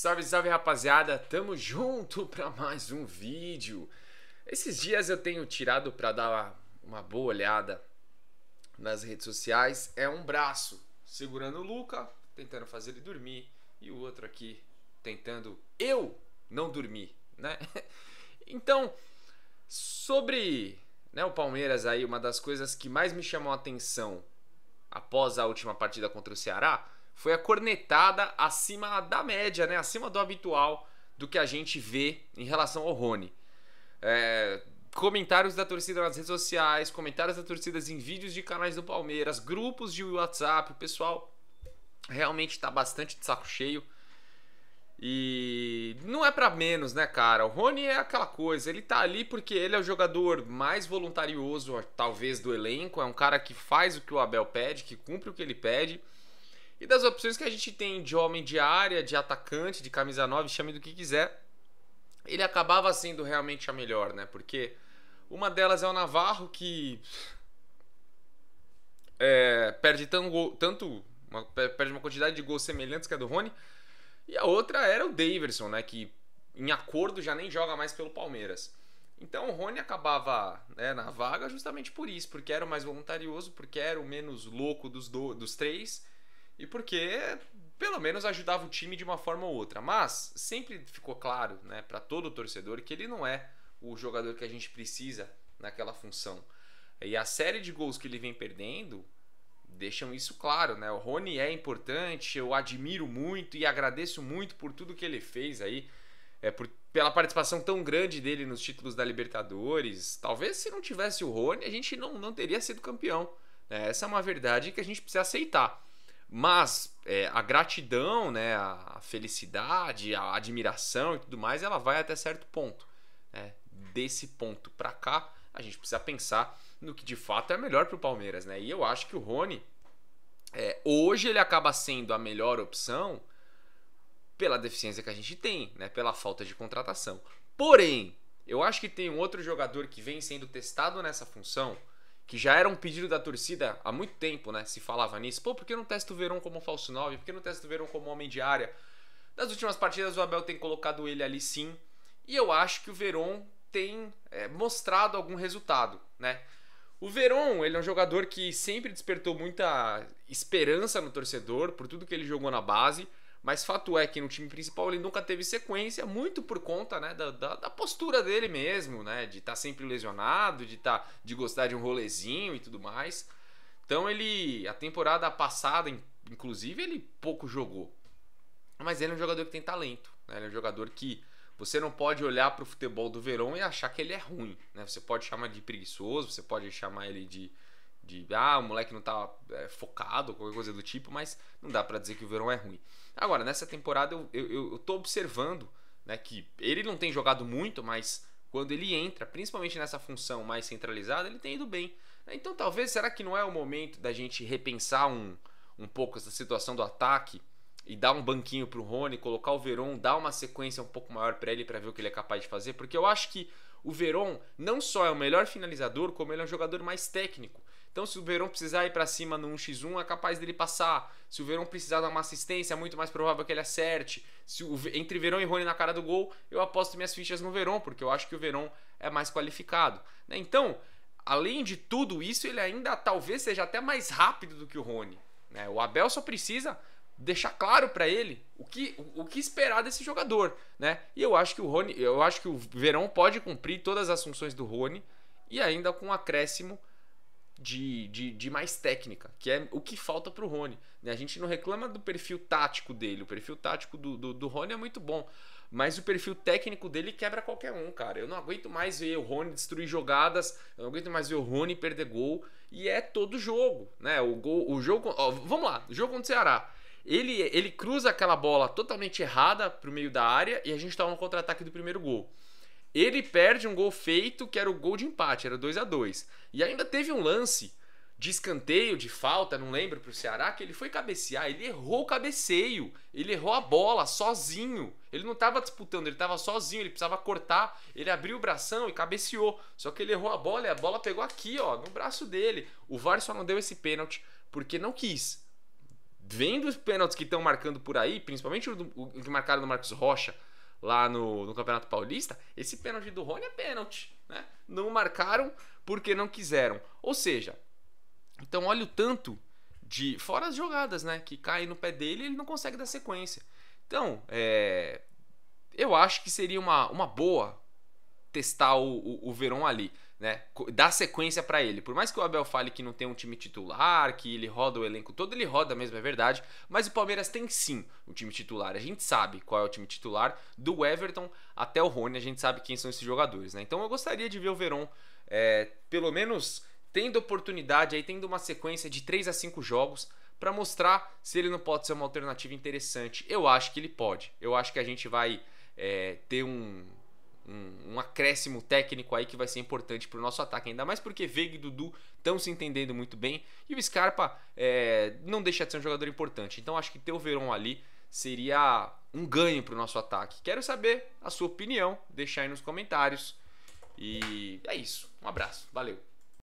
Salve, salve rapaziada, tamo junto para mais um vídeo. Esses dias eu tenho tirado para dar uma boa olhada nas redes sociais, é um braço segurando o Luca, tentando fazer ele dormir, e o outro aqui tentando eu não dormir, né? Então, sobre né, o Palmeiras aí, uma das coisas que mais me chamou a atenção após a última partida contra o Ceará foi a cornetada acima da média, né? acima do habitual do que a gente vê em relação ao Rony. É, comentários da torcida nas redes sociais, comentários da torcida em vídeos de canais do Palmeiras, grupos de WhatsApp, o pessoal realmente está bastante de saco cheio. E não é para menos, né, cara? O Rony é aquela coisa, ele tá ali porque ele é o jogador mais voluntarioso, talvez, do elenco, é um cara que faz o que o Abel pede, que cumpre o que ele pede e das opções que a gente tem de homem de área, de atacante, de camisa 9, chame do que quiser, ele acabava sendo realmente a melhor, né? Porque uma delas é o Navarro, que é, perde tanto, tanto uma, perde uma quantidade de gols semelhantes que a do Rony, e a outra era o Daverson, né? Que em acordo já nem joga mais pelo Palmeiras. Então o Rony acabava né, na vaga justamente por isso, porque era o mais voluntarioso, porque era o menos louco dos, do, dos três e porque pelo menos ajudava o time de uma forma ou outra. Mas sempre ficou claro né, para todo torcedor que ele não é o jogador que a gente precisa naquela função. E a série de gols que ele vem perdendo deixam isso claro, né? O Rony é importante, eu admiro muito e agradeço muito por tudo que ele fez aí, é, por, pela participação tão grande dele nos títulos da Libertadores. Talvez se não tivesse o Rony, a gente não, não teria sido campeão. É, essa é uma verdade que a gente precisa aceitar. Mas é, a gratidão, né, a felicidade, a admiração e tudo mais, ela vai até certo ponto. Né? Desse ponto para cá, a gente precisa pensar no que de fato é melhor para o Palmeiras. Né? E eu acho que o Rony, é, hoje, ele acaba sendo a melhor opção pela deficiência que a gente tem, né? pela falta de contratação. Porém, eu acho que tem um outro jogador que vem sendo testado nessa função que já era um pedido da torcida há muito tempo, né? Se falava nisso. Pô, por que não testa o Verão como falso 9? Por que não testa o Verão como homem de área? Nas últimas partidas o Abel tem colocado ele ali sim. E eu acho que o Verón tem é, mostrado algum resultado, né? O Verón, ele é um jogador que sempre despertou muita esperança no torcedor por tudo que ele jogou na base. Mas fato é que no time principal ele nunca teve sequência, muito por conta né, da, da, da postura dele mesmo, né? De estar tá sempre lesionado, de, tá, de gostar de um rolezinho e tudo mais. Então ele. A temporada passada, inclusive, ele pouco jogou. Mas ele é um jogador que tem talento. Né? Ele é um jogador que você não pode olhar para o futebol do Verão e achar que ele é ruim. Né? Você pode chamar de preguiçoso, você pode chamar ele de de ah, o moleque não tá é, focado, qualquer coisa do tipo, mas não dá para dizer que o Verão é ruim. Agora, nessa temporada eu, eu, eu tô observando né, que ele não tem jogado muito, mas quando ele entra, principalmente nessa função mais centralizada, ele tem ido bem. Então talvez, será que não é o momento da gente repensar um, um pouco essa situação do ataque e dar um banquinho pro Rony, colocar o Verón, dar uma sequência um pouco maior para ele para ver o que ele é capaz de fazer? Porque eu acho que o Verón não só é o melhor finalizador, como ele é um jogador mais técnico. Então, se o Verón precisar ir para cima no 1x1, é capaz dele passar. Se o Verón precisar dar uma assistência, é muito mais provável que ele acerte. Se o, entre Verón e Rony na cara do gol, eu aposto minhas fichas no Verón, porque eu acho que o Verón é mais qualificado. Né? Então, além de tudo isso, ele ainda talvez seja até mais rápido do que o Rony. Né? O Abel só precisa deixar claro para ele o que, o, o, que esperar desse jogador, né? E eu acho que o Rony, eu acho que o Verão pode cumprir todas as funções do Rony e ainda com um acréscimo de, de, de, mais técnica, que é o que falta para o Rony. Né? A gente não reclama do perfil tático dele, o perfil tático do, do, do, Rony é muito bom, mas o perfil técnico dele quebra qualquer um, cara. Eu não aguento mais ver o Rony destruir jogadas, eu não aguento mais ver o Rony perder gol, e é todo jogo, né? O, gol, o jogo. Ó, vamos lá, o jogo contra o Ceará. Ele, ele cruza aquela bola totalmente errada pro meio da área e a gente toma um contra-ataque do primeiro gol. Ele perde um gol feito que era o gol de empate, era 2 a 2 E ainda teve um lance de escanteio, de falta, não lembro, para o Ceará, que ele foi cabecear, ele errou o cabeceio, ele errou a bola sozinho. Ele não estava disputando, ele estava sozinho, ele precisava cortar, ele abriu o bração e cabeceou. Só que ele errou a bola e a bola pegou aqui, ó, no braço dele. O VAR só não deu esse pênalti porque não quis. Vendo os pênaltis que estão marcando por aí, principalmente o, o que marcaram no Marcos Rocha, lá no, no Campeonato Paulista, esse pênalti do Rony é pênalti, né? Não marcaram porque não quiseram. Ou seja, então olha o tanto de fora as jogadas, né, que caem no pé dele, ele não consegue dar sequência. Então, é, eu acho que seria uma, uma boa testar o, o, o Verón ali, né? Dar sequência para ele. Por mais que o Abel fale que não tem um time titular, que ele roda o elenco todo, ele roda mesmo, é verdade. Mas o Palmeiras tem sim um time titular. A gente sabe qual é o time titular, do Everton até o Rony, a gente sabe quem são esses jogadores, né? Então eu gostaria de ver o Verón, é, pelo menos tendo oportunidade aí, tendo uma sequência de 3 a 5 jogos para mostrar se ele não pode ser uma alternativa interessante. Eu acho que ele pode. Eu acho que a gente vai é, ter um, um, um, acréscimo técnico aí que vai ser importante para o nosso ataque, ainda mais porque Veiga e Dudu estão se entendendo muito bem e o Scarpa é, não deixa de ser um jogador importante. Então acho que ter o Verón ali seria um ganho para o nosso ataque. Quero saber a sua opinião, deixar aí nos comentários. E é isso. Um abraço, valeu.